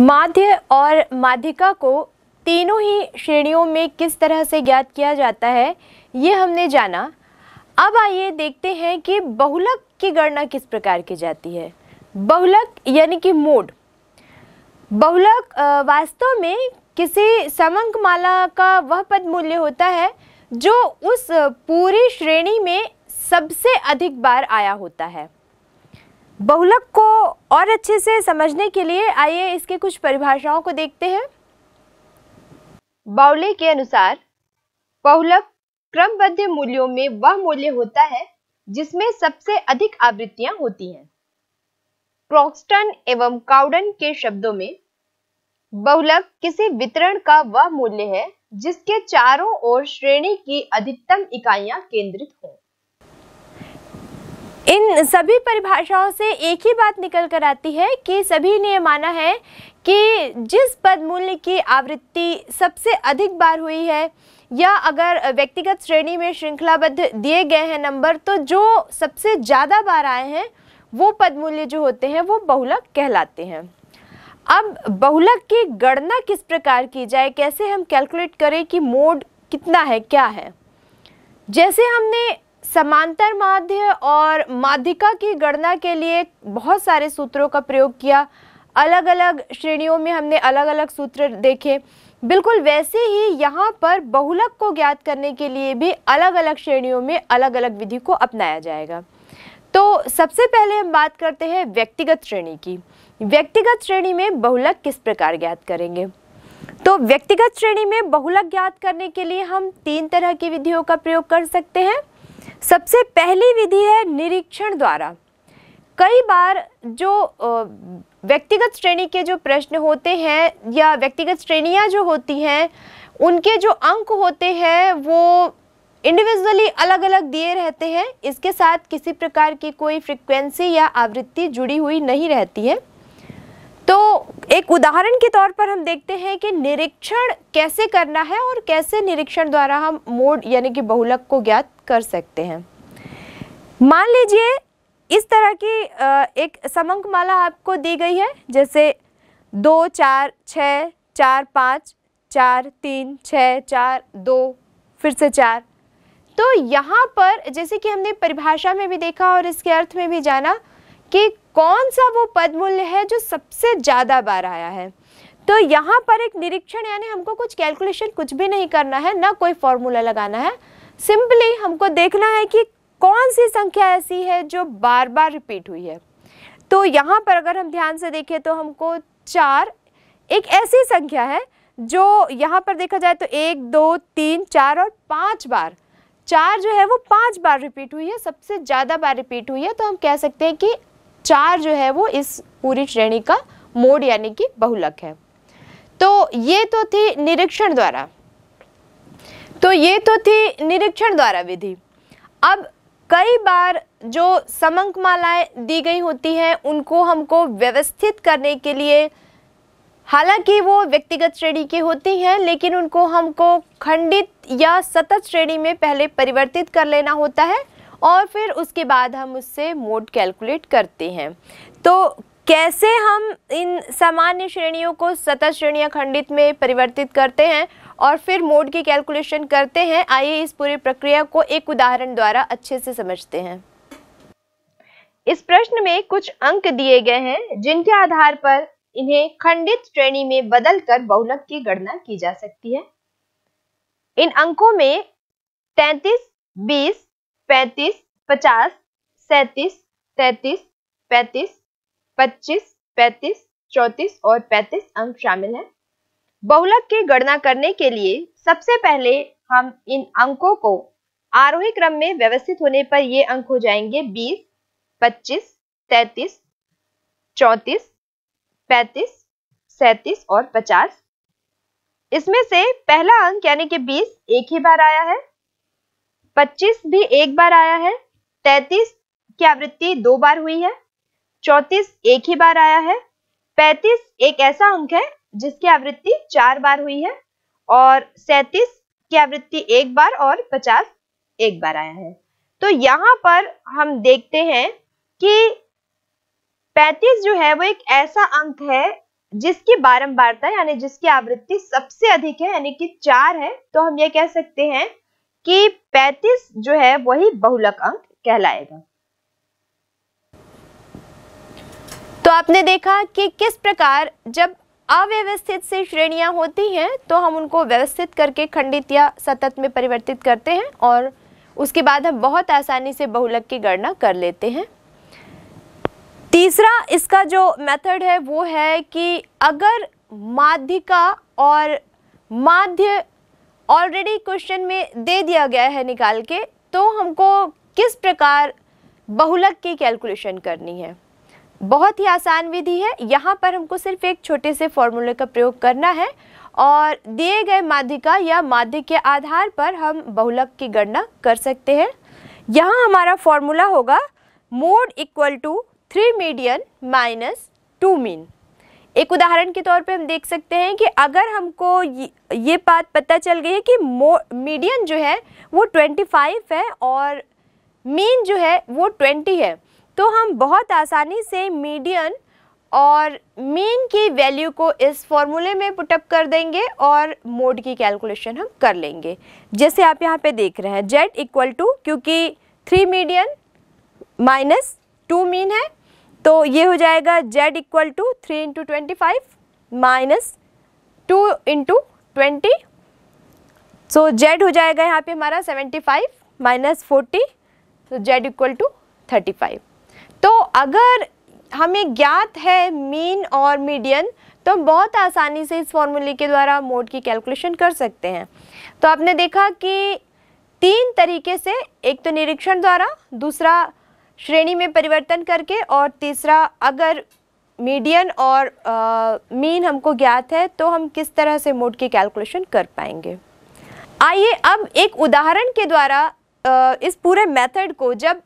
माध्य और माध्यिका को तीनों ही श्रेणियों में किस तरह से ज्ञात किया जाता है ये हमने जाना अब आइए देखते हैं कि बहुलक की गणना किस प्रकार की जाती है बहुलक यानी कि मोड बहुलक वास्तव में किसी समंक माला का वह पद मूल्य होता है जो उस पूरी श्रेणी में सबसे अधिक बार आया होता है बहुलक को और अच्छे से समझने के लिए आइए इसके कुछ परिभाषाओं को देखते हैं बाउले के अनुसार बहुलक क्रमबद्ध मूल्यों में वह मूल्य होता है जिसमें सबसे अधिक आवृत्तियां होती हैं क्रॉक्सटन एवं काउडन के शब्दों में बहुलक किसी वितरण का वह मूल्य है जिसके चारों ओर श्रेणी की अधिकतम इकाइयां केंद्रित हों इन सभी परिभाषाओं से एक ही बात निकल कर आती है कि सभी ने माना है कि जिस पद मूल्य की आवृत्ति सबसे अधिक बार हुई है या अगर व्यक्तिगत श्रेणी में श्रृंखलाबद्ध दिए गए हैं नंबर तो जो सबसे ज़्यादा बार आए हैं वो पद मूल्य जो होते हैं वो बहुलक कहलाते हैं अब बहुलक की गणना किस प्रकार की जाए कैसे हम कैलकुलेट करें कि मोड कितना है क्या है जैसे हमने समांतर माध्य और माध्यिका की गणना के लिए बहुत सारे सूत्रों का प्रयोग किया अलग अलग श्रेणियों में हमने अलग अलग सूत्र देखे बिल्कुल वैसे ही यहाँ पर बहुलक को ज्ञात करने के लिए भी अलग अलग श्रेणियों में अलग अलग विधि को अपनाया जाएगा तो सबसे पहले हम बात करते हैं व्यक्तिगत श्रेणी की व्यक्तिगत श्रेणी में बहुलक किस प्रकार ज्ञात करेंगे तो व्यक्तिगत श्रेणी में बहुलक ज्ञात करने के लिए हम तीन तरह की विधियों का प्रयोग कर सकते हैं सबसे पहली विधि है निरीक्षण द्वारा कई बार जो व्यक्तिगत श्रेणी के जो प्रश्न होते हैं या व्यक्तिगत श्रेणियाँ जो होती हैं उनके जो अंक होते हैं वो इंडिविजुअली अलग अलग दिए रहते हैं इसके साथ किसी प्रकार की कोई फ्रिक्वेंसी या आवृत्ति जुड़ी हुई नहीं रहती है तो एक उदाहरण के तौर पर हम देखते हैं कि निरीक्षण कैसे करना है और कैसे निरीक्षण द्वारा हम मोड यानी कि बहुलक को ज्ञात कर सकते हैं मान लीजिए इस तरह की एक समंक माला आपको दी गई है जैसे दो चार छ चार पाँच चार तीन छ चार दो फिर से चार तो यहाँ पर जैसे कि हमने परिभाषा में भी देखा और इसके अर्थ में भी जाना कि कौन सा वो पद मूल्य है जो सबसे ज़्यादा बार आया है तो यहाँ पर एक निरीक्षण यानी हमको कुछ कैलकुलेशन कुछ भी नहीं करना है ना कोई फॉर्मूला लगाना है सिंपली हमको देखना है कि कौन सी संख्या ऐसी है जो बार बार रिपीट हुई है तो यहाँ पर अगर हम ध्यान से देखें तो हमको चार एक ऐसी संख्या है जो यहाँ पर देखा जाए तो एक दो तीन चार और पाँच बार चार जो है वो पाँच बार रिपीट हुई है सबसे ज़्यादा बार रिपीट हुई है तो हम कह सकते हैं कि चार जो है वो इस पूरी श्रेणी का मोड यानी कि बहुलक है तो ये तो थी निरीक्षण द्वारा तो ये तो थी निरीक्षण द्वारा विधि अब कई बार जो समंक मालाएं दी गई होती हैं उनको हमको व्यवस्थित करने के लिए हालांकि वो व्यक्तिगत श्रेणी की होती हैं लेकिन उनको हमको खंडित या सतत श्रेणी में पहले परिवर्तित कर लेना होता है और फिर उसके बाद हम उससे मोड कैलकुलेट करते हैं तो कैसे हम इन सामान्य श्रेणियों को सतत श्रेणी खंडित में परिवर्तित करते हैं और फिर मोड की कैलकुलेशन करते हैं आइए इस पूरी प्रक्रिया को एक उदाहरण द्वारा अच्छे से समझते हैं इस प्रश्न में कुछ अंक दिए गए हैं जिनके आधार पर इन्हें खंडित श्रेणी में बदलकर बहुलक की गणना की जा सकती है इन अंकों में 33, 20, 35, 50, 37, 33, 35, 25, 35, 34 और 35 अंक शामिल हैं। बहुलक की गणना करने के लिए सबसे पहले हम इन अंकों को आरोही क्रम में व्यवस्थित होने पर ये अंक हो जाएंगे 20, 25, 33, 34, 35, 37 और 50। इसमें से पहला अंक यानी कि 20 एक ही बार आया है 25 भी एक बार आया है 33 की आवृत्ति दो बार हुई है 34 एक ही बार आया है 35 एक ऐसा अंक है जिसकी आवृत्ति चार बार हुई है और सैतीस की आवृत्ति एक बार और पचास एक बार आया है तो यहाँ पर हम देखते हैं कि पैतीस जो है वो एक ऐसा अंक है जिसकी बारंबारता यानी जिसकी आवृत्ति सबसे अधिक है यानी कि चार है तो हम ये कह सकते हैं कि पैतीस जो है वही बहुलक अंक कहलाएगा तो आपने देखा कि किस प्रकार जब अव्यवस्थित से श्रेणियाँ होती हैं तो हम उनको व्यवस्थित करके खंडित या सतत में परिवर्तित करते हैं और उसके बाद हम बहुत आसानी से बहुलक की गणना कर लेते हैं तीसरा इसका जो मेथड है वो है कि अगर माध्यिका और माध्य ऑलरेडी क्वेश्चन में दे दिया गया है निकाल के तो हमको किस प्रकार बहुलक की कैलकुलेशन करनी है बहुत ही आसान विधि है यहाँ पर हमको सिर्फ एक छोटे से फॉर्मूले का प्रयोग करना है और दिए गए माध्यिका या माध्य के आधार पर हम बहुलक की गणना कर सकते हैं यहाँ हमारा फॉर्मूला होगा mode equal to three median minus two mean एक उदाहरण के तौर पे हम देख सकते हैं कि अगर हमको ये बात पता चल गई है कि मीडियन जो है वो ट्वेंटी फाइव है और मीन जो है वो ट्वेंटी है तो हम बहुत आसानी से मीडियन और मीन की वैल्यू को इस फॉर्मूले में पुटअप कर देंगे और मोड की कैलकुलेशन हम कर लेंगे जैसे आप यहाँ पे देख रहे हैं जेड इक्वल टू क्योंकि three median minus two mean है तो ये हो जाएगा Z equal to three into twenty five minus two into twenty so Z हो जाएगा यहाँ पे हमारा seventy five minus forty so Z equal to thirty five तो अगर हमें ज्ञात है मीन और मीडियन तो हम बहुत आसानी से इस फॉर्मूले के द्वारा मोड की कैलकुलेशन कर सकते हैं तो आपने देखा कि तीन तरीके से एक तो निरीक्षण द्वारा दूसरा श्रेणी में परिवर्तन करके और तीसरा अगर मीडियन और मीन हमको ज्ञात है तो हम किस तरह से मोड की कैलकुलेशन कर पाएंगे आइए अब एक उदाहरण के द्वारा आ, इस पूरे मेथड को जब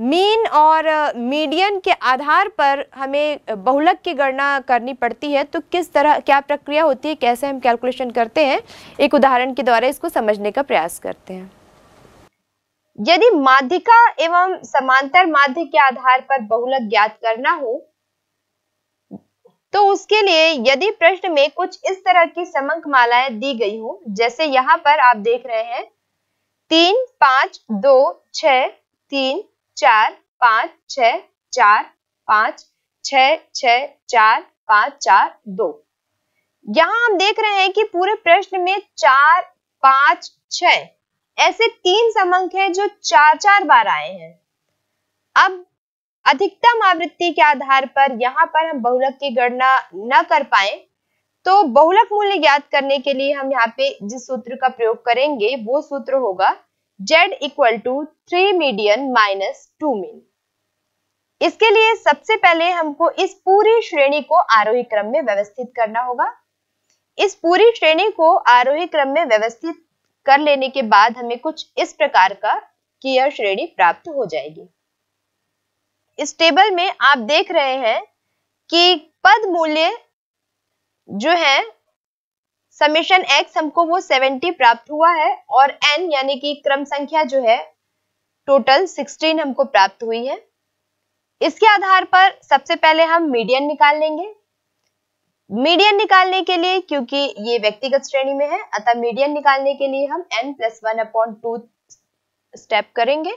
मीन और मीडियन के आधार पर हमें बहुलक की गणना करनी पड़ती है तो किस तरह क्या प्रक्रिया होती है कैसे हम कैलकुलेशन करते हैं एक उदाहरण के द्वारा इसको समझने का प्रयास करते हैं यदि माध्यिका एवं समांतर माध्य के आधार पर बहुलक ज्ञात करना हो तो उसके लिए यदि प्रश्न में कुछ इस तरह की समंक मालाएं दी गई हो जैसे यहाँ पर आप देख रहे हैं तीन पांच दो छ तीन चार पाँच छ चार पाँच छ छ चार पाँच चार दो यहाँ हम देख रहे हैं कि पूरे प्रश्न में चार पाँच छ ऐसे तीन समंक हैं जो चार चार बार आए हैं अब अधिकतम आवृत्ति के आधार पर यहाँ पर हम बहुलक की गणना न कर पाए तो बहुलक मूल्य ज्ञात करने के लिए हम यहाँ पे जिस सूत्र का प्रयोग करेंगे वो सूत्र होगा Z equal to three median minus two mean इसके लिए सबसे पहले हमको इस पूरी श्रेणी को आरोही e क्रम में व्यवस्थित करना होगा इस पूरी श्रेणी को आरोही e क्रम में व्यवस्थित कर लेने के बाद हमें कुछ इस प्रकार का की यह श्रेणी प्राप्त हो जाएगी इस टेबल में आप देख रहे हैं कि पद मूल्य जो है समेशन एक्स हमको वो 70 प्राप्त हुआ है और एन यानी कि क्रम संख्या जो है टोटल 16 हमको प्राप्त हुई है इसके आधार पर सबसे पहले हम मीडियन निकाल लेंगे मीडियन निकालने के लिए क्योंकि ये व्यक्तिगत श्रेणी में है अतः मीडियन निकालने के लिए हम N plus one upon two step करेंगे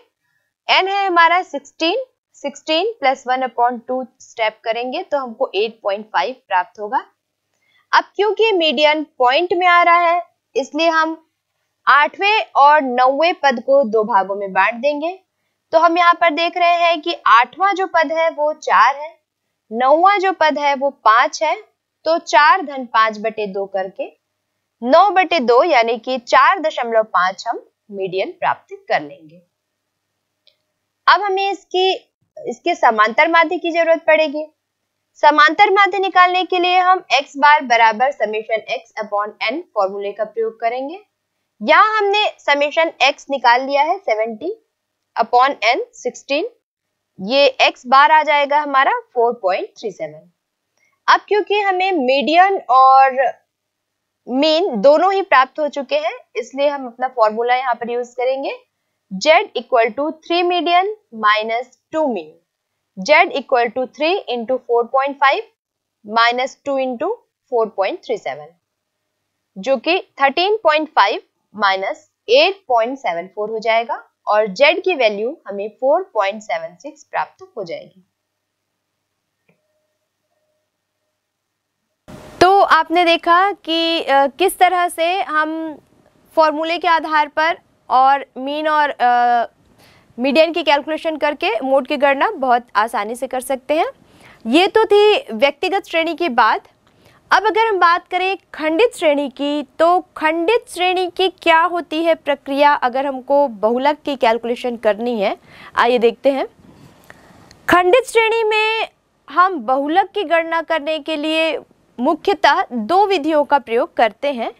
एन है हमारा 16 16 plus one upon two step करेंगे तो हमको 8.5 प्राप्त होगा अब क्योंकि मीडियन पॉइंट में आ रहा है इसलिए हम आठवें और नौवे पद को दो भागों में बांट देंगे तो हम यहाँ पर देख रहे हैं कि आठवां जो पद है वो चार है नौवा जो पद है वो पांच है तो चार धन पांच बटे दो करके नौ बटे दो यानी कि चार दशमलव पांच हम मीडियन प्राप्त कर लेंगे अब हमें इसकी इसके समांतर माध्य की जरूरत पड़ेगी समांतर माध्य निकालने के लिए हम x बार बराबर समीशन x अपॉन n फॉर्मूले का प्रयोग करेंगे यहाँ हमने समीशन x निकाल लिया है 70 अपॉन n 16 ये x बार आ जाएगा हमारा 4.37 अब क्योंकि हमें मीडियन और मीन दोनों ही प्राप्त हो चुके हैं इसलिए हम अपना फॉर्मूला यहाँ पर यूज करेंगे z equal to three median minus two mean Z equal to three into four point five minus two into four point three seven जो कि thirteen point five minus eight point seven four हो जाएगा और Z की value हमें four point seven six प्राप्त हो जाएगी तो आपने देखा कि किस तरह से हम फॉर्मूले के आधार पर और मीन और मीडियन की कैलकुलेशन करके मोड की गणना बहुत आसानी से कर सकते हैं ये तो थी व्यक्तिगत श्रेणी की बात अब अगर हम बात करें खंडित श्रेणी की तो खंडित श्रेणी की क्या होती है प्रक्रिया अगर हमको बहुलक की कैलकुलेशन करनी है आइए देखते हैं खंडित श्रेणी में हम बहुलक की गणना करने के लिए मुख्यतः दो विधियों का प्रयोग करते हैं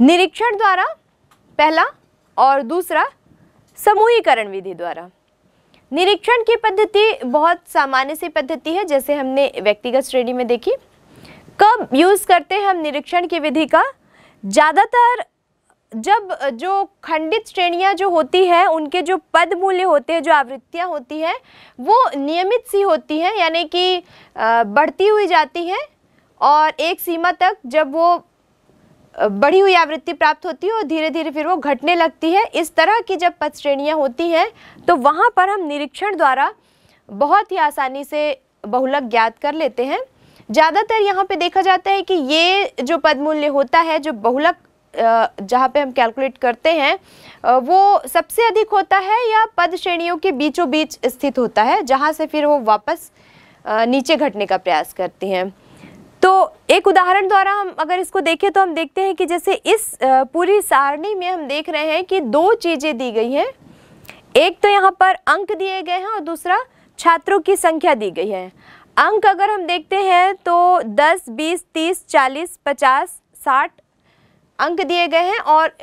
निरीक्षण द्वारा पहला और दूसरा समूहीकरण विधि द्वारा निरीक्षण की पद्धति बहुत सामान्य सी पद्धति है जैसे हमने व्यक्तिगत श्रेणी में देखी कब यूज़ करते हैं हम निरीक्षण की विधि का ज़्यादातर जब जो खंडित श्रेणियां जो होती हैं उनके जो पद मूल्य होते हैं जो आवृत्तियां होती हैं वो नियमित सी होती हैं यानी कि बढ़ती हुई जाती हैं और एक सीमा तक जब वो बढ़ी हुई आवृत्ति प्राप्त होती है और धीरे धीरे फिर वो घटने लगती है इस तरह की जब पद श्रेणियाँ होती हैं तो वहाँ पर हम निरीक्षण द्वारा बहुत ही आसानी से बहुलक ज्ञात कर लेते हैं ज़्यादातर यहाँ पे देखा जाता है कि ये जो पद मूल्य होता है जो बहुलक जहाँ पे हम कैलकुलेट करते हैं वो सबसे अधिक होता है या पद श्रेणियों के बीचों बीच स्थित होता है जहाँ से फिर वो वापस नीचे घटने का प्रयास करती हैं तो एक उदाहरण द्वारा हम अगर इसको देखें तो हम देखते हैं कि जैसे इस पूरी सारणी में हम देख रहे हैं कि दो चीज़ें दी गई हैं एक तो यहाँ पर अंक दिए गए हैं और दूसरा छात्रों की संख्या दी गई है अंक अगर हम देखते हैं तो 10, 20, 30, 40, 50, 60 अंक दिए गए हैं और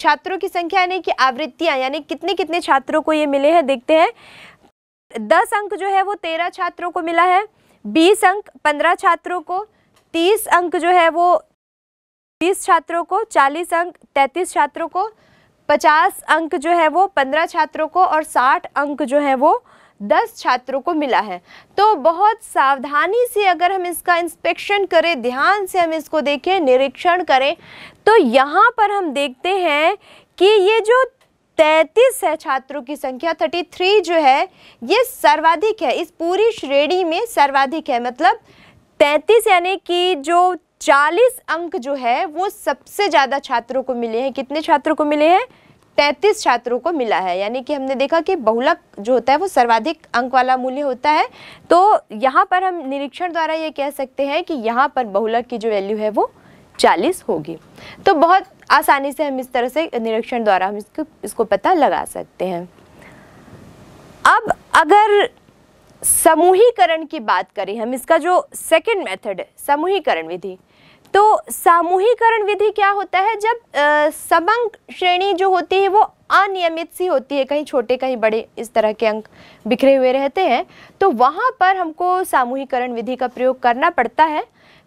छात्रों की संख्या यानी कि आवृत्तियाँ यानी कितने कितने छात्रों को ये मिले हैं देखते हैं दस अंक जो है वो तेरह छात्रों को मिला है बीस अंक पंद्रह छात्रों को तीस अंक जो है वो तीस छात्रों को चालीस अंक तैंतीस छात्रों को पचास अंक जो है वो पंद्रह छात्रों को और साठ अंक जो है वो दस छात्रों को मिला है तो बहुत सावधानी से अगर हम इसका इंस्पेक्शन करें ध्यान से हम इसको देखें निरीक्षण करें तो यहाँ पर हम देखते हैं कि ये जो तैतीस है छात्रों की संख्या थर्टी थ्री जो है ये सर्वाधिक है इस पूरी श्रेणी में सर्वाधिक है मतलब तैंतीस यानी कि जो चालीस अंक जो है वो सबसे ज़्यादा छात्रों को मिले हैं कितने छात्रों को मिले हैं तैंतीस छात्रों को मिला है यानी कि हमने देखा कि बहुलक जो होता है वो सर्वाधिक अंक वाला मूल्य होता है तो यहाँ पर हम निरीक्षण द्वारा ये कह सकते हैं कि यहाँ पर बहुलक की जो वैल्यू है वो चालीस होगी तो बहुत आसानी से हम इस तरह से निरीक्षण द्वारा हम इसको इसको पता लगा सकते हैं अब अगर समूहीकरण की बात करें हम इसका जो सेकंड मेथड है समूहीकरण विधि तो सामूहीकरण विधि क्या होता है जब समंक श्रेणी जो होती है वो अनियमित सी होती है कहीं छोटे कहीं बड़े इस तरह के अंक बिखरे हुए रहते हैं तो वहाँ पर हमको सामूहीकरण विधि का प्रयोग करना पड़ता है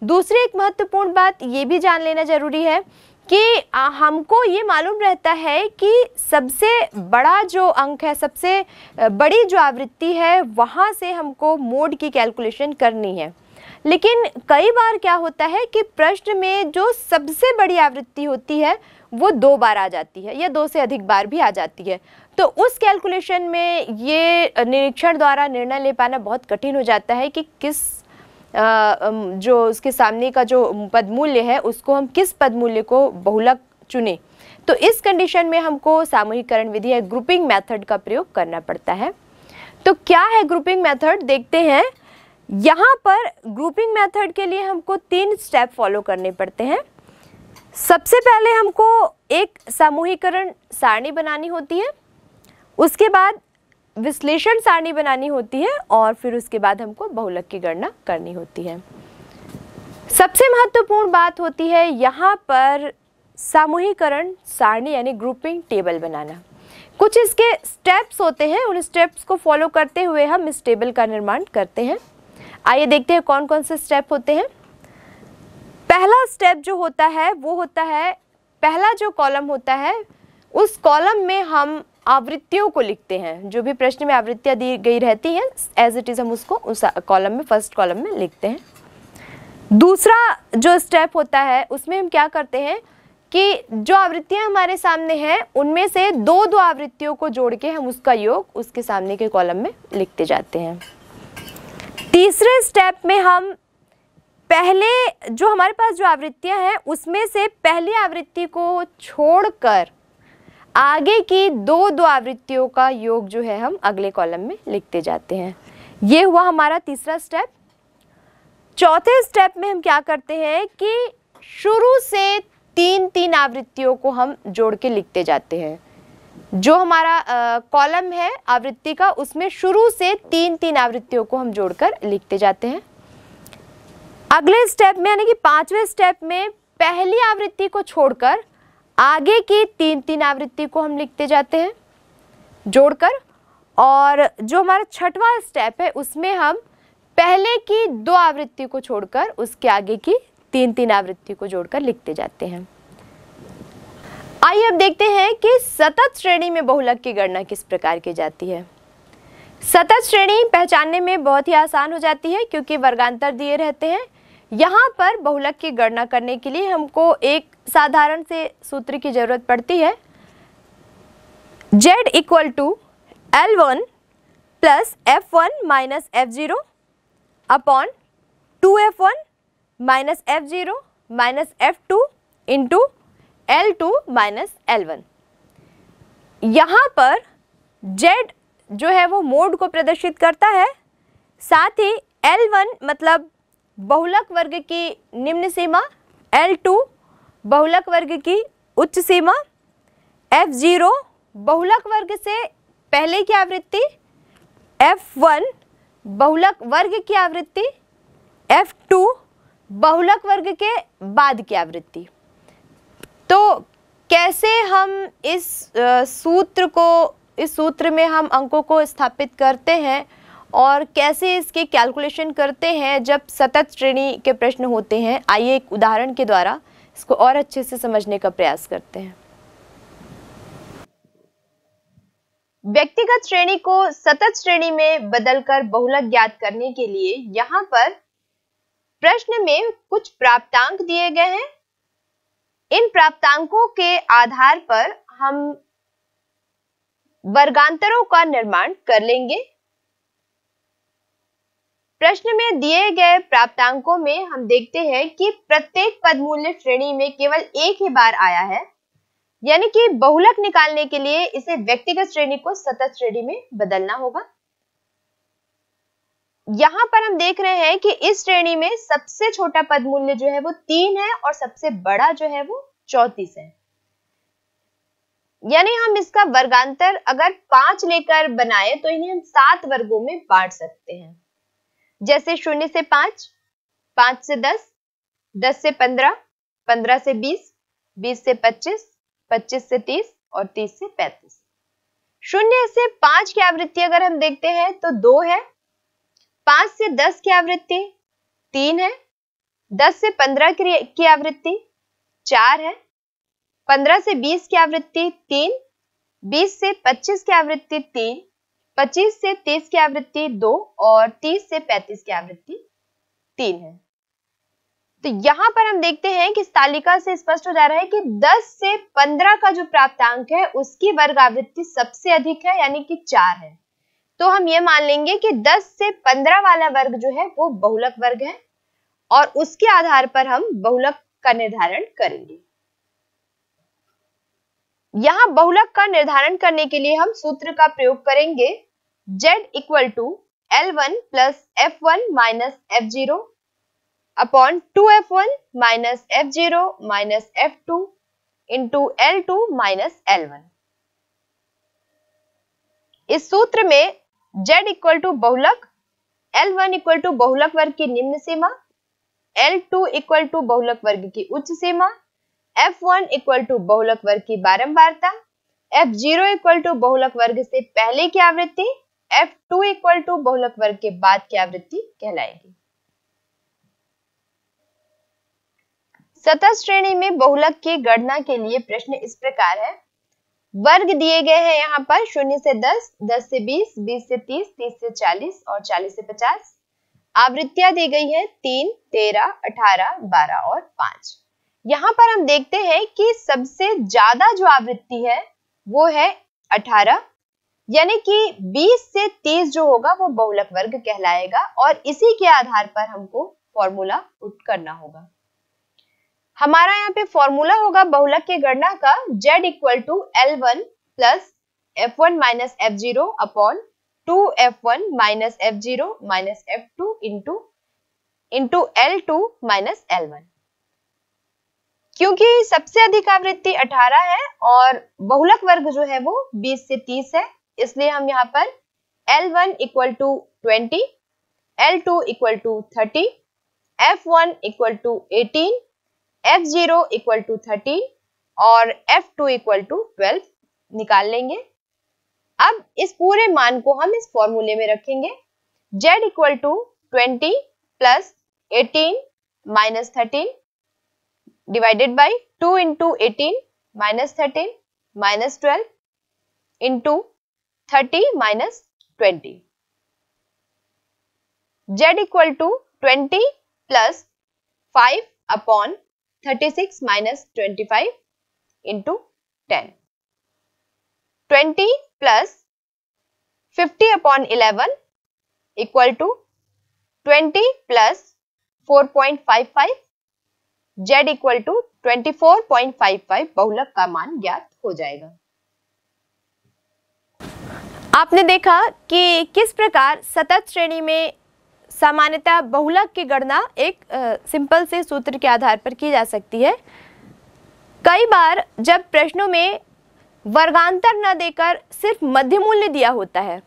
दूसरी एक महत्वपूर्ण बात ये भी जान लेना जरूरी है कि हमको ये मालूम रहता है कि सबसे बड़ा जो अंक है सबसे बड़ी जो आवृत्ति है वहाँ से हमको मोड की कैलकुलेशन करनी है लेकिन कई बार क्या होता है कि प्रश्न में जो सबसे बड़ी आवृत्ति होती है वो दो बार आ जाती है या दो से अधिक बार भी आ जाती है तो उस कैलकुलेशन में ये निरीक्षण द्वारा निर्णय ले पाना बहुत कठिन हो जाता है कि किस जो उसके सामने का जो पदमूल्य है उसको हम किस पदमूल्य को बहुलक चुने तो इस कंडीशन में हमको सामूहिकरण विधि या ग्रुपिंग मेथड का प्रयोग करना पड़ता है तो क्या है ग्रुपिंग मेथड देखते हैं यहाँ पर ग्रुपिंग मेथड के लिए हमको तीन स्टेप फॉलो करने पड़ते हैं सबसे पहले हमको एक सामूहिकरण सारणी बनानी होती है उसके बाद विश्लेषण सारणी बनानी होती है और फिर उसके बाद हमको बहुलक की गणना करनी होती है सबसे महत्वपूर्ण बात होती है यहाँ पर सामूहिकरण सारणी यानी ग्रुपिंग टेबल बनाना कुछ इसके स्टेप्स होते हैं उन स्टेप्स को फॉलो करते हुए हम इस टेबल का निर्माण करते हैं आइए देखते हैं कौन कौन से स्टेप होते हैं पहला स्टेप जो होता है वो होता है पहला जो कॉलम होता है उस कॉलम में हम आवृत्तियों को लिखते हैं जो भी प्रश्न में आवृत्तियाँ दी गई रहती हैं एज इट इज़ हम उसको उस कॉलम में फर्स्ट कॉलम में लिखते हैं दूसरा जो स्टेप होता है उसमें हम क्या करते हैं कि जो आवृत्तियाँ हमारे सामने हैं उनमें से दो दो आवृत्तियों को जोड़ के हम उसका योग उसके सामने के कॉलम में लिखते जाते हैं तीसरे स्टेप में हम पहले जो हमारे पास जो आवृत्तियाँ हैं उसमें से पहली आवृत्ति को छोड़कर आगे की दो दो आवृत्तियों का योग जो है हम अगले कॉलम में लिखते जाते हैं ये हुआ हमारा तीसरा स्टेप चौथे स्टेप में हम क्या करते हैं कि शुरू से तीन तीन आवृत्तियों को हम जोड़ के लिखते जाते हैं जो हमारा कॉलम है आवृत्ति का उसमें शुरू से तीन तीन आवृत्तियों को हम जोड़कर लिखते जाते हैं अगले स्टेप में यानी कि पांचवें स्टेप में पहली आवृत्ति को छोड़कर आगे की तीन तीन आवृत्ति को हम लिखते जाते हैं जोड़कर और जो हमारा छठवां स्टेप है उसमें हम पहले की दो आवृत्ति को छोड़कर उसके आगे की तीन तीन आवृत्ति को जोड़कर लिखते जाते हैं आइए अब देखते हैं कि सतत श्रेणी में बहुलक की गणना किस प्रकार की जाती है सतत श्रेणी पहचानने में बहुत ही आसान हो जाती है क्योंकि वर्गांतर दिए रहते हैं यहाँ पर बहुलक की गणना करने के लिए हमको एक साधारण से सूत्र की ज़रूरत पड़ती है Z equal to L one plus F one minus F zero upon two F one minus F zero minus F two into L two minus L one यहाँ पर जेड जो है वो मोड को प्रदर्शित करता है साथ ही एल वन मतलब बहुलक वर्ग की निम्न सीमा L2 बहुलक वर्ग की उच्च सीमा F0 बहुलक वर्ग से पहले की आवृत्ति F1 बहुलक वर्ग की आवृत्ति F2 बहुलक वर्ग के बाद की आवृत्ति तो कैसे हम इस सूत्र को इस सूत्र में हम अंकों को स्थापित करते हैं और कैसे इसके कैलकुलेशन करते हैं जब सतत श्रेणी के प्रश्न होते हैं आइए एक उदाहरण के द्वारा इसको और अच्छे से समझने का प्रयास करते हैं व्यक्तिगत श्रेणी को सतत श्रेणी में बदलकर बहुलक ज्ञात करने के लिए यहाँ पर प्रश्न में कुछ प्राप्तांक दिए गए हैं इन प्राप्तांकों के आधार पर हम वर्गांतरों का निर्माण कर लेंगे प्रश्न में दिए गए प्राप्तांकों में हम देखते हैं कि प्रत्येक पदमूल्य श्रेणी में केवल एक ही बार आया है यानी कि बहुलक निकालने के लिए इसे व्यक्तिगत श्रेणी को सतत श्रेणी में बदलना होगा यहां पर हम देख रहे हैं कि इस श्रेणी में सबसे छोटा पद मूल्य जो है वो तीन है और सबसे बड़ा जो है वो चौतीस है यानी हम इसका वर्गांतर अगर पांच लेकर बनाए तो इन्हें हम सात वर्गों में बांट सकते हैं जैसे शून्य से पांच पांच से दस दस से पंद्रह पंद्रह से बीस बीस से पच्चीस पच्चीस से तीस और तीस से पैंतीस शून्य से पांच की आवृत्ति अगर हम देखते हैं तो दो है पांच से दस की आवृत्ति तीन है दस से पंद्रह की आवृत्ति चार है पंद्रह से बीस की आवृत्ति तीन बीस से पच्चीस की आवृत्ति तीन पच्चीस से तीस की आवृत्ति दो और तीस से पैंतीस की आवृत्ति तीन है तो यहां पर हम देखते हैं कि इस तालिका से स्पष्ट हो जा रहा है कि 10 से 15 का जो प्राप्तांक है उसकी वर्ग आवृत्ति सबसे अधिक है यानी कि चार है तो हम ये मान लेंगे कि 10 से 15 वाला वर्ग जो है वो बहुलक वर्ग है और उसके आधार पर हम बहुलक का निर्धारण करेंगे यहां बहुलक का निर्धारण करने के लिए हम सूत्र का प्रयोग करेंगे Z equal to L one plus F one minus F zero upon two F one minus F zero minus F two into L two minus L one इस सूत्र में जेड इक्वल टू बहुलक एल वन इक्वल टू बहुलक वर्ग की निम्न सीमा L two equal to बहुलक वर्ग की उच्च सीमा एफ वन इक्वल टू बहुलक वर्ग की बारंबारता एफ जीरो इक्वल टू बहुलक वर्ग से पहले की आवृत्ति एफ टू इक्वल टू बहुलक वर्ग के बाद की आवृत्ति कहलाएगी सतत श्रेणी में बहुलक की गणना के लिए प्रश्न इस प्रकार है वर्ग दिए गए हैं यहाँ पर शून्य से दस दस से बीस बीस से तीस तीस से चालीस और चालीस से पचास आवृत्तियां दी गई है तीन तेरह अठारह बारह और पांच यहाँ पर हम देखते हैं कि सबसे ज्यादा जो आवृत्ति है वो है अठारह यानी कि 20 से 30 जो होगा वो बहुलक वर्ग कहलाएगा और इसी के आधार पर हमको फॉर्मूला उठ करना होगा हमारा यहाँ पे फॉर्मूला होगा बहुलक के गणना का z equal to L one plus F one minus F zero upon two F one minus F zero minus F two into into L two minus L one क्योंकि सबसे अधिक आवृत्ति 18 है और बहुलक वर्ग जो है वो 20 से 30 है इसलिए हम यहाँ पर L1 one equal to twenty L two equal to thirty F one equal to eighteen F zero equal to thirteen और F two equal to twelve निकाल लेंगे अब इस पूरे मान को हम इस फॉर्मूले में रखेंगे z equal to twenty plus eighteen minus thirteen divided by two into eighteen minus thirteen minus twelve into thirty minus twenty Z equal to twenty plus five upon thirty six minus twenty five into ten twenty plus fifty upon eleven equal to twenty plus four point five five Z equal to twenty four point five five बहुलक का मान ज्ञात हो जाएगा आपने देखा कि किस प्रकार सतत श्रेणी में सामान्यतः बहुलक की गणना एक आ, सिंपल से सूत्र के आधार पर की जा सकती है कई बार जब प्रश्नों में वर्गांतर न देकर सिर्फ मध्य मूल्य दिया होता है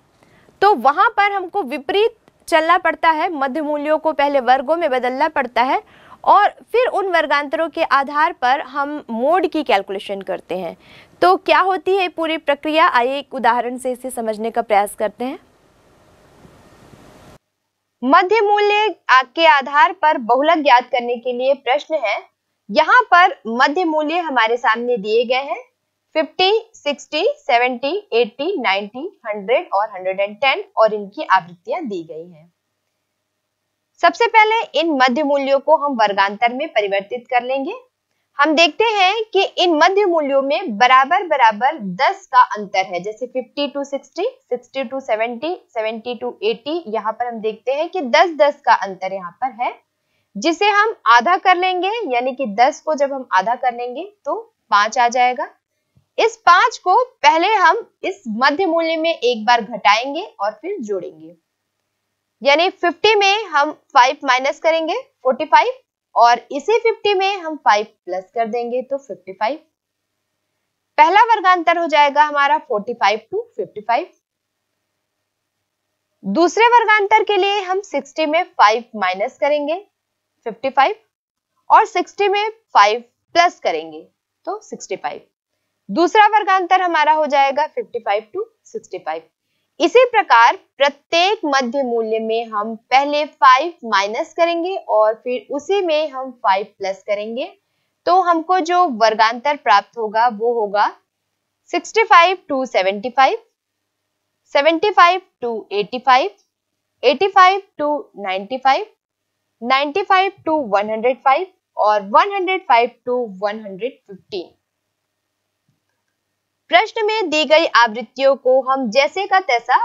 तो वहाँ पर हमको विपरीत चलना पड़ता है मध्य मूल्यों को पहले वर्गों में बदलना पड़ता है और फिर उन वर्गांतरों के आधार पर हम मोड की कैलकुलेशन करते हैं तो क्या होती है पूरी प्रक्रिया आइए एक उदाहरण से इसे समझने का प्रयास करते हैं मध्य मूल्य के आधार पर बहुलक ज्ञात करने के लिए प्रश्न है यहाँ पर मध्य मूल्य हमारे सामने दिए गए हैं 50, 60, 70, 80, 90, 100 और 110 और इनकी आवृत्तियां दी गई हैं। सबसे पहले इन मध्य मूल्यों को हम वर्गांतर में परिवर्तित कर लेंगे हम देखते हैं कि इन मध्य मूल्यों में बराबर बराबर 10 का अंतर है जैसे 50 टू 60, 60 टू 70, 70 टू 80 यहाँ पर हम देखते हैं कि 10-10 का अंतर यहाँ पर है जिसे हम आधा कर लेंगे यानी कि 10 को जब हम आधा कर लेंगे तो 5 आ जाएगा इस 5 को पहले हम इस मध्य मूल्य में एक बार घटाएंगे और फिर जोड़ेंगे यानी 50 में हम 5 माइनस करेंगे 45 और इसी 50 में हम 5 प्लस कर देंगे तो 55 पहला वर्गांतर हो जाएगा हमारा 45 टू 55 दूसरे वर्गांतर के लिए हम 60 में 5 माइनस करेंगे 55 और 60 में 5 प्लस करेंगे तो 65 दूसरा वर्गांतर हमारा हो जाएगा 55 टू 65 इसी प्रकार प्रत्येक मध्य मूल्य में हम पहले 5 माइनस करेंगे और फिर उसी में हम 5 प्लस करेंगे तो हमको जो वर्गांतर प्राप्त होगा वो होगा 65 टू 75, 75 टू 85, 85 टू 95, 95 टू 105 और 105 टू 115 प्रश्न में दी गई आवृत्तियों को हम जैसे का तैसा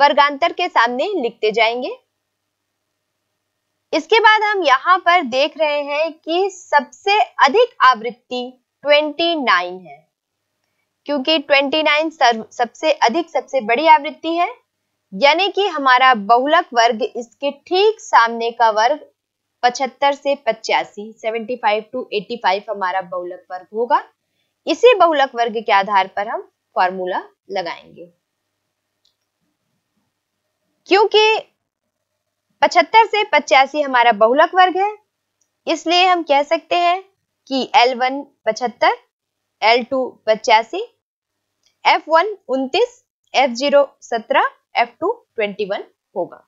वर्गांतर के सामने लिखते जाएंगे इसके बाद हम यहाँ पर देख रहे हैं कि सबसे अधिक आवृत्ति 29 है क्योंकि 29 सर्व सबसे अधिक सबसे बड़ी आवृत्ति है यानी कि हमारा बहुलक वर्ग इसके ठीक सामने का वर्ग 75 से पचासी 75 टू 85 हमारा बहुलक वर्ग होगा इसी बहुलक वर्ग के आधार पर हम फॉर्मूला लगाएंगे क्योंकि 75 से पचासी हमारा बहुलक वर्ग है इसलिए हम कह सकते हैं कि L1 वन पचहत्तर एल टू पचासी एफ वन उन्तीस एफ जीरो सत्रह एफ टू ट्वेंटी वन होगा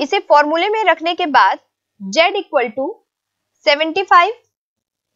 इसे फॉर्मूले में रखने के बाद Z equal to seventy five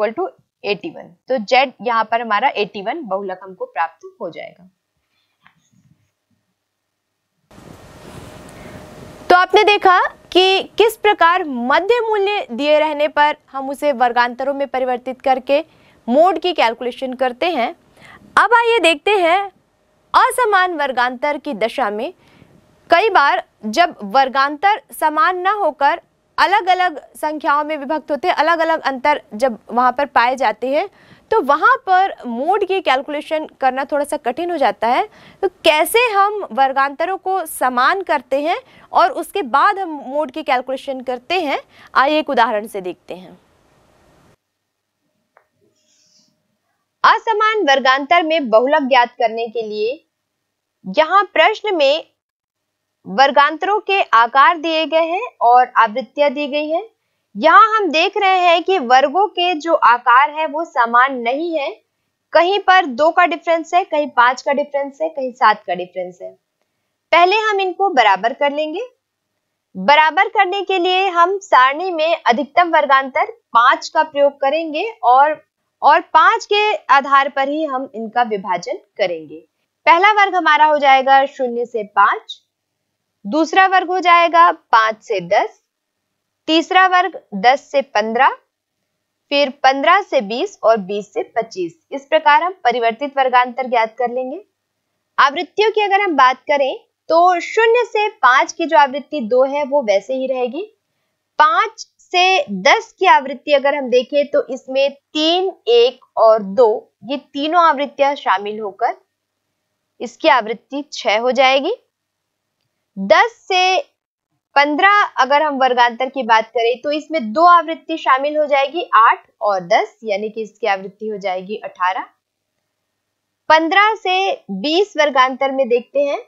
equal to 81 तो जेड यहाँ पर हमारा 81 बहुलक हमको प्राप्त हो जाएगा तो आपने देखा कि किस प्रकार मध्य मूल्य दिए रहने पर हम उसे वर्गांतरों में परिवर्तित करके मोड की कैलकुलेशन करते हैं अब आइए देखते हैं असमान वर्गांतर की दशा में कई बार जब वर्गांतर समान न होकर अलग अलग संख्याओं में विभक्त होते हैं अलग अलग अंतर जब वहाँ पर पाए जाते हैं तो वहाँ पर मोड की कैलकुलेशन करना थोड़ा सा कठिन हो जाता है तो कैसे हम वर्गांतरों को समान करते हैं और उसके बाद हम मोड की कैलकुलेशन करते हैं आइए एक उदाहरण से देखते हैं असमान वर्गांतर में बहुलक ज्ञात करने के लिए यहाँ प्रश्न में वर्गांतरों के आकार दिए गए हैं और आवृत्तियां दी गई हैं यहाँ हम देख रहे हैं कि वर्गों के जो आकार है वो समान नहीं है कहीं पर दो का डिफरेंस है कहीं पांच का डिफरेंस है कहीं सात का डिफरेंस है पहले हम इनको बराबर कर लेंगे बराबर करने के लिए हम सारणी में अधिकतम वर्गांतर पांच का प्रयोग करेंगे और और पांच के आधार पर ही हम इनका विभाजन करेंगे पहला वर्ग हमारा हो जाएगा शून्य से पांच दूसरा वर्ग हो जाएगा पांच से दस तीसरा वर्ग दस से पंद्रह फिर पंद्रह से बीस और बीस से पच्चीस इस प्रकार हम परिवर्तित वर्गांतर ज्ञात कर लेंगे आवृत्तियों की अगर हम बात करें तो शून्य से पांच की जो आवृत्ति दो है वो वैसे ही रहेगी पांच से दस की आवृत्ति अगर हम देखें तो इसमें तीन एक और दो ये तीनों आवृत्तियां शामिल होकर इसकी आवृत्ति छह हो जाएगी 10 से 15 अगर हम वर्गांतर की बात करें तो इसमें दो आवृत्ति शामिल हो जाएगी 8 और 10 यानी कि इसकी आवृत्ति हो जाएगी 18 15 से 20 वर्गांतर में देखते हैं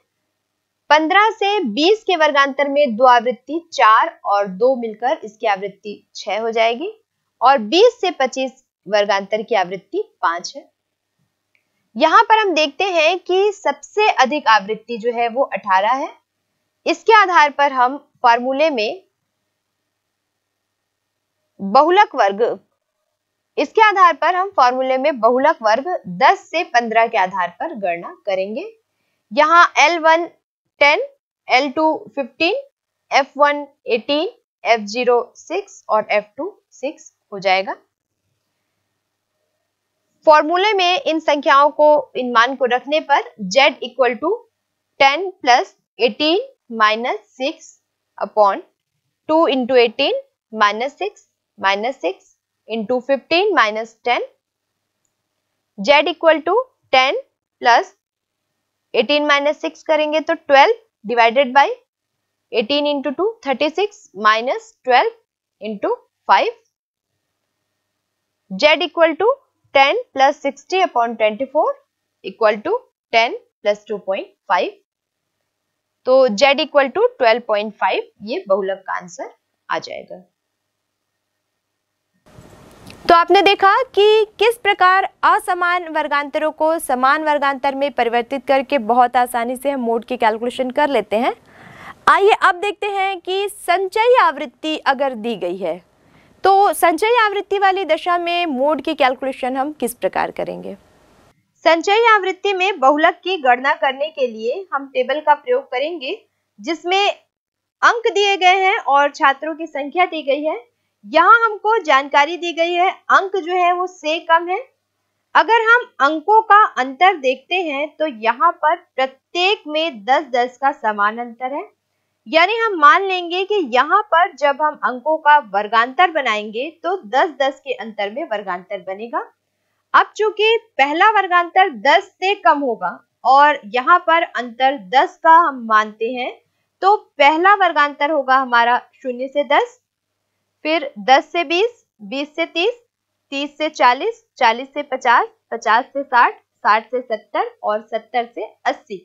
15 से 20 के वर्गांतर में दो आवृत्ति 4 और 2 मिलकर इसकी आवृत्ति 6 हो जाएगी और 20 से 25 वर्गांतर की आवृत्ति 5 है यहां पर हम देखते हैं कि सबसे अधिक आवृत्ति जो है वो 18 है इसके आधार पर हम फॉर्मूले में बहुलक वर्ग इसके आधार पर हम फॉर्मूले में बहुलक वर्ग 10 से 15 के आधार पर गणना करेंगे यहाँ L1 10, L2 15, F1 18, F0 6 और F2 6 हो जाएगा फॉर्मूले में इन संख्याओं को इन मान को रखने पर z equal to ten plus eighteen minus six upon two into eighteen minus six minus six into fifteen minus ten Z equal to ten plus eighteen minus six करेंगे तो twelve divided by eighteen into two thirty six minus twelve into five Z equal to ten plus sixty upon twenty four equal to ten plus two point five तो z equal to twelve ये बहुलक का answer आ जाएगा तो आपने देखा कि किस प्रकार असमान वर्गांतरों को समान वर्गांतर में परिवर्तित करके बहुत आसानी से हम मोड की कैलकुलेशन कर लेते हैं आइए अब देखते हैं कि संचयी आवृत्ति अगर दी गई है तो संचयी आवृत्ति वाली दशा में मोड की कैलकुलेशन हम किस प्रकार करेंगे संचयी आवृत्ति में बहुलक की गणना करने के लिए हम टेबल का प्रयोग करेंगे जिसमें अंक दिए गए हैं और छात्रों की संख्या दी गई है यहाँ हमको जानकारी दी गई है अंक जो है वो से कम है अगर हम अंकों का अंतर देखते हैं तो यहाँ पर प्रत्येक में 10 10 का समान अंतर है यानी हम मान लेंगे कि यहाँ पर जब हम अंकों का वर्गांतर बनाएंगे तो 10 10 के अंतर में वर्गांतर बनेगा अब चूंकि पहला वर्गांतर 10 से कम होगा और यहाँ पर अंतर 10 का हम मानते हैं तो पहला वर्गांतर होगा हमारा शून्य से 10, फिर 10 से 20, 20 से 30, 30 से 40, 40 से 50, 50 से 60, 60 से 70 और 70 से 80।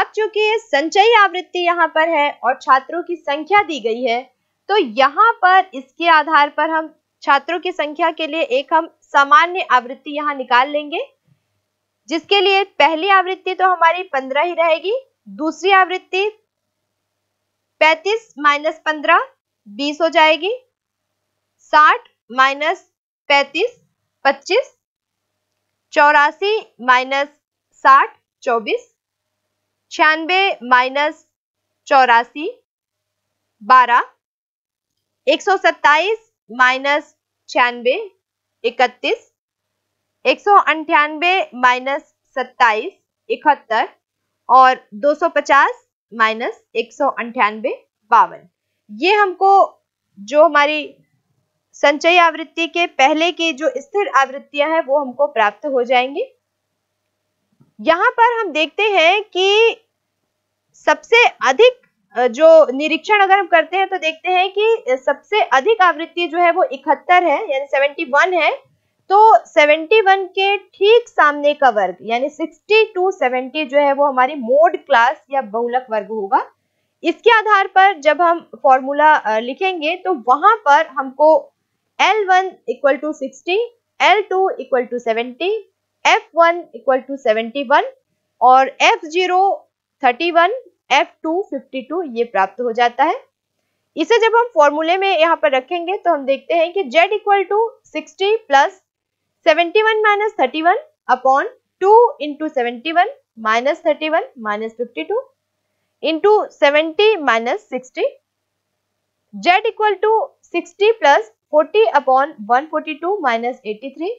अब चूंकि ये संचयी आवृत्ति यहाँ पर है और छात्रों की संख्या दी गई है तो यहाँ पर इसके आधार पर हम छात्रों की संख्या के लिए एक हम सामान्य आवृत्ति यहाँ निकाल लेंगे जिसके लिए पहली आवृत्ति तो हमारी पंद्रह ही रहेगी दूसरी आवृत्ति पैतीस माइनस पंद्रह बीस हो जाएगी साठ माइनस पैतीस पच्चीस चौरासी माइनस साठ चौबीस छियानबे माइनस चौरासी बारह एक सौ सत्ताईस माइनस छियानबे इकतीस एक सौ अंठानबे माइनस सत्ताईस इकहत्तर और पचास माइनस एक सौ अंठानबे बावन ये हमको जो हमारी संचय आवृत्ति के पहले की जो स्थिर आवृत्तियां हैं वो हमको प्राप्त हो जाएंगी यहाँ पर हम देखते हैं कि सबसे अधिक जो निरीक्षण अगर हम करते हैं तो देखते हैं कि सबसे अधिक आवृत्ति जो है वो इकहत्तर है यानी सेवेंटी वन है तो वन के ठीक सामने का वर्ग यानी सिक्सटी टू सेवेंटी जो है वो हमारी मोड क्लास या बहुलक वर्ग होगा इसके आधार पर जब हम फॉर्मूला लिखेंगे तो वहां पर हमको L one equal to sixty L two equal to seventy F one equal to seventy one और F zero thirty one F two fifty two ये प्राप्त हो जाता है इसे जब हम फॉर्मूले में यहाँ पर रखेंगे तो हम देखते हैं कि Z equal to sixty plus seventy one minus thirty one upon two into seventy one minus thirty one minus fifty two into seventy minus sixty Z equal to sixty plus forty upon one forty two minus eighty three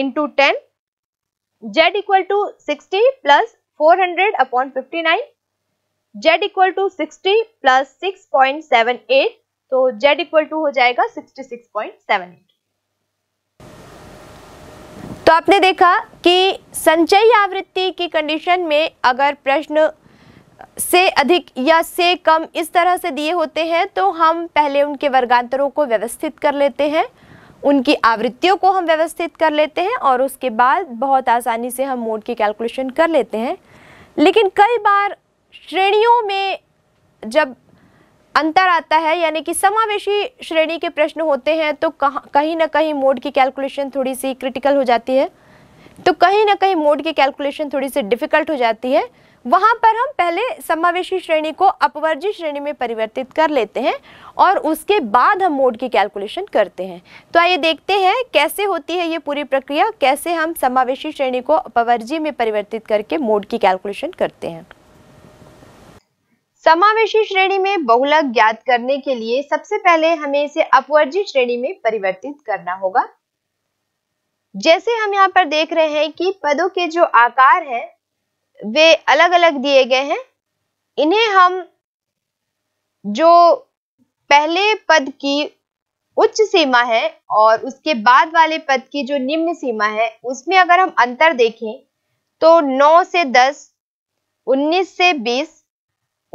into ten Z equal to sixty plus four hundred upon fifty nine Z equal to sixty plus six point seven eight तो Z equal to हो जाएगा sixty six point seven eight तो आपने देखा कि संचयी आवृत्ति की कंडीशन में अगर प्रश्न से अधिक या से कम इस तरह से दिए होते हैं तो हम पहले उनके वर्गांतरों को व्यवस्थित कर लेते हैं उनकी आवृत्तियों को हम व्यवस्थित कर लेते हैं और उसके बाद बहुत आसानी से हम मोड की कैलकुलेशन कर लेते हैं लेकिन कई बार श्रेणियों में जब अंतर आता है यानी कि समावेशी श्रेणी के प्रश्न होते हैं तो कहीं ना कहीं मोड की कैलकुलेशन थोड़ी सी क्रिटिकल हो जाती है तो कहीं ना कहीं मोड की कैलकुलेशन थोड़ी सी डिफ़िकल्ट हो जाती है वहाँ पर हम पहले समावेशी श्रेणी को अपवर्जी श्रेणी में परिवर्तित कर लेते हैं और उसके बाद हम मोड की कैलकुलेशन करते हैं तो आइए देखते हैं कैसे होती है ये पूरी प्रक्रिया कैसे हम समावेशी श्रेणी को अपवर्जी में परिवर्तित करके मोड की कैलकुलेशन करते हैं समावेशी श्रेणी में बहुलक ज्ञात करने के लिए सबसे पहले हमें इसे अपवर्जी श्रेणी में परिवर्तित करना होगा जैसे हम यहाँ पर देख रहे हैं कि पदों के जो आकार हैं वे अलग अलग दिए गए हैं इन्हें हम जो पहले पद की उच्च सीमा है और उसके बाद वाले पद की जो निम्न सीमा है उसमें अगर हम अंतर देखें तो 9 से 10, 19 से 20,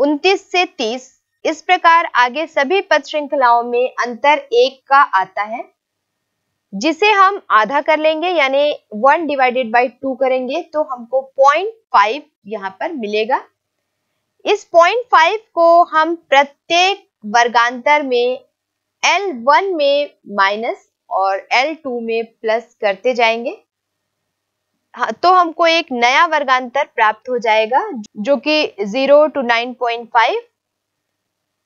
उनतीस से तीस इस प्रकार आगे सभी पद श्रृंखलाओं में अंतर एक का आता है जिसे हम आधा कर लेंगे यानी वन डिवाइडेड बाई टू करेंगे तो हमको पॉइंट फाइव यहाँ पर मिलेगा इस पॉइंट फाइव को हम प्रत्येक वर्गांतर में एल वन में माइनस और एल टू में प्लस करते जाएंगे तो हमको एक नया वर्गांतर प्राप्त हो जाएगा जो कि zero to 9.5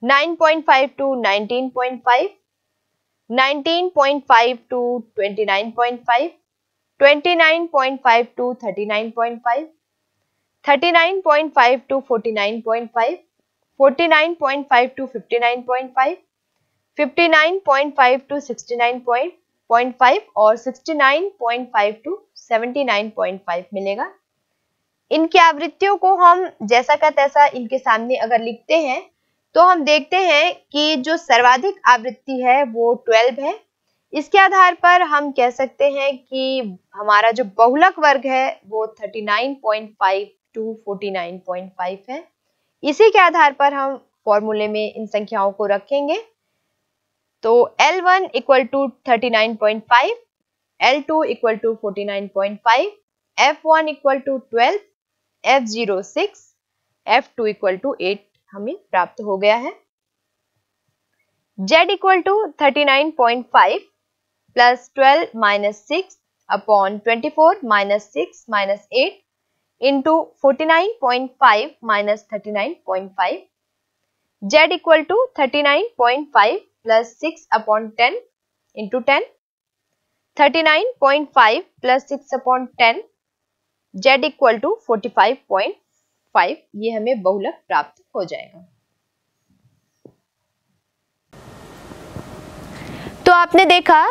9.5 point five to nineteen point two twenty 29.5 to thirty nine to to to 69.5 और 69.5 टू 79.5 मिलेगा इनकी आवृत्तियों को हम जैसा का तैसा इनके सामने अगर लिखते हैं तो हम देखते हैं कि जो सर्वाधिक आवृत्ति है वो 12 है इसके आधार पर हम कह सकते हैं कि हमारा जो बहुलक वर्ग है वो 39.5 टू 49.5 है इसी के आधार पर हम फॉर्मूले में इन संख्याओं को रखेंगे तो L1 one equal to thirty nine point five L two equal to forty nine point five F one equal to twelve F zero six F two equal to eight हमें प्राप्त हो गया है Z equal to thirty nine point five plus twelve minus six upon twenty four minus six minus eight into forty nine point five minus thirty nine point five Z equal to thirty nine point five plus six upon ten into ten thirty nine point five plus six upon ten Z equal to forty five point five ये हमें बहुलक प्राप्त हो जाएगा तो आपने देखा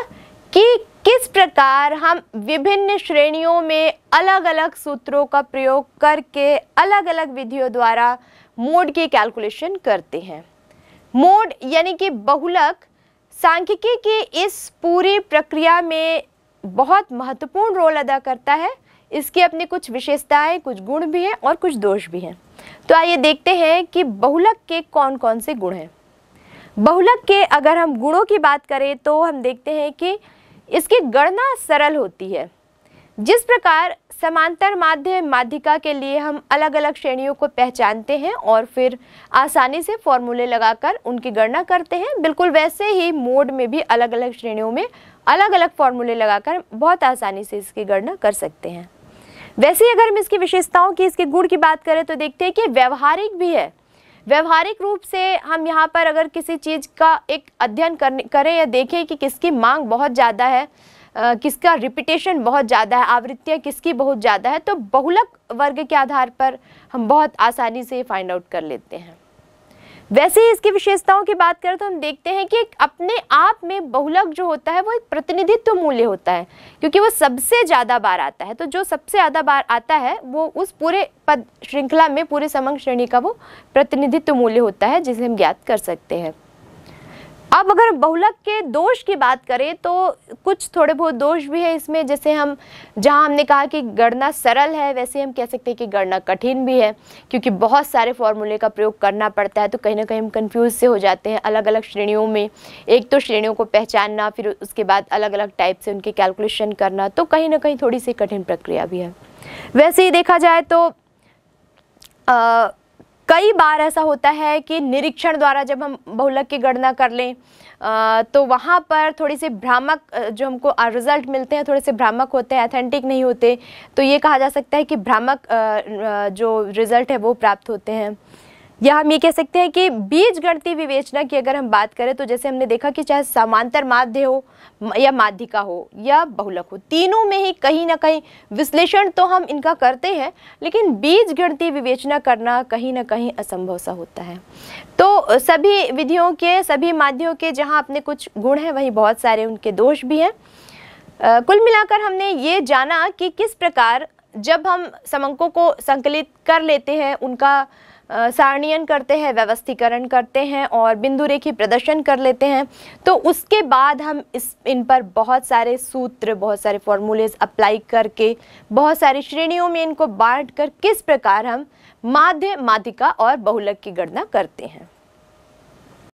कि किस प्रकार हम विभिन्न श्रेणियों में अलग अलग सूत्रों का प्रयोग करके अलग अलग विधियों द्वारा मोड की कैलकुलेशन करते हैं मोड यानी कि बहुलक सांख्यिकी की इस पूरी प्रक्रिया में बहुत महत्वपूर्ण रोल अदा करता है इसकी अपनी कुछ विशेषताएं कुछ गुण भी हैं और कुछ दोष भी हैं तो आइए देखते हैं कि बहुलक के कौन कौन से गुण हैं बहुलक के अगर हम गुणों की बात करें तो हम देखते हैं कि इसकी गणना सरल होती है जिस प्रकार समांतर माध्य माध्यिका के लिए हम अलग अलग श्रेणियों को पहचानते हैं और फिर आसानी से फॉर्मूले लगाकर उनकी गणना करते हैं बिल्कुल वैसे ही मोड में भी अलग अलग श्रेणियों में अलग अलग फॉर्मूले लगाकर बहुत आसानी से इसकी गणना कर सकते हैं वैसे ही अगर हम इसकी विशेषताओं की इसके गुण की बात करें तो देखते हैं कि व्यवहारिक भी है व्यवहारिक रूप से हम यहाँ पर अगर किसी चीज़ का एक अध्ययन करें या देखें कि किसकी मांग बहुत ज़्यादा है किसका रिपीटेशन बहुत ज़्यादा है आवृत्तियाँ किसकी बहुत ज़्यादा है तो बहुलक वर्ग के आधार पर हम बहुत आसानी से फाइंड आउट कर लेते हैं वैसे ही इसकी विशेषताओं की बात करें तो हम देखते हैं कि अपने आप में बहुलक जो होता है वो एक प्रतिनिधित्व मूल्य होता है क्योंकि वो सबसे ज़्यादा बार आता है तो जो सबसे ज़्यादा बार आता है वो उस पूरे पद श्रृंखला में पूरे समंग श्रेणी का वो प्रतिनिधित्व मूल्य होता है जिसे हम ज्ञात कर सकते हैं अब अगर बहुलक के दोष की बात करें तो कुछ थोड़े बहुत दोष भी है इसमें जैसे हम जहां हमने कहा कि गणना सरल है वैसे हम कह सकते हैं कि गणना कठिन भी है क्योंकि बहुत सारे फॉर्मूले का प्रयोग करना पड़ता है तो कहीं ना कहीं हम कंफ्यूज से हो जाते हैं अलग अलग श्रेणियों में एक तो श्रेणियों को पहचानना फिर उसके बाद अलग अलग टाइप से उनके कैलकुलेशन करना तो कहीं ना कहीं थोड़ी सी कठिन प्रक्रिया भी है वैसे ही देखा जाए तो आ, कई बार ऐसा होता है कि निरीक्षण द्वारा जब हम बहुलक की गणना कर लें तो वहाँ पर थोड़ी सी भ्रामक जो हमको रिज़ल्ट मिलते हैं थोड़े से भ्रामक होते हैं अथेंटिक नहीं होते तो ये कहा जा सकता है कि भ्रामक जो रिज़ल्ट है वो प्राप्त होते हैं या हम ये कह सकते हैं कि बीज गणती विवेचना की अगर हम बात करें तो जैसे हमने देखा कि चाहे समांतर माध्य हो या माध्यिका हो या बहुलक हो तीनों में ही कहीं ना कहीं विश्लेषण तो हम इनका करते हैं लेकिन बीज गणती विवेचना करना कहीं ना कहीं असंभव सा होता है तो सभी विधियों के सभी माध्यों के जहाँ अपने कुछ गुण हैं वहीं बहुत सारे उनके दोष भी हैं कुल मिलाकर हमने ये जाना कि किस प्रकार जब हम समंकों को संकलित कर लेते हैं उनका सारणीयन करते हैं व्यवस्थीकरण करते हैं और बिंदु रेखी प्रदर्शन कर लेते हैं तो उसके बाद हम इस इन पर बहुत सारे सूत्र बहुत सारे फॉर्मूलेज अप्लाई करके बहुत सारी श्रेणियों में इनको बांट कर किस प्रकार हम माध्य माध्यिका और बहुलक की गणना करते हैं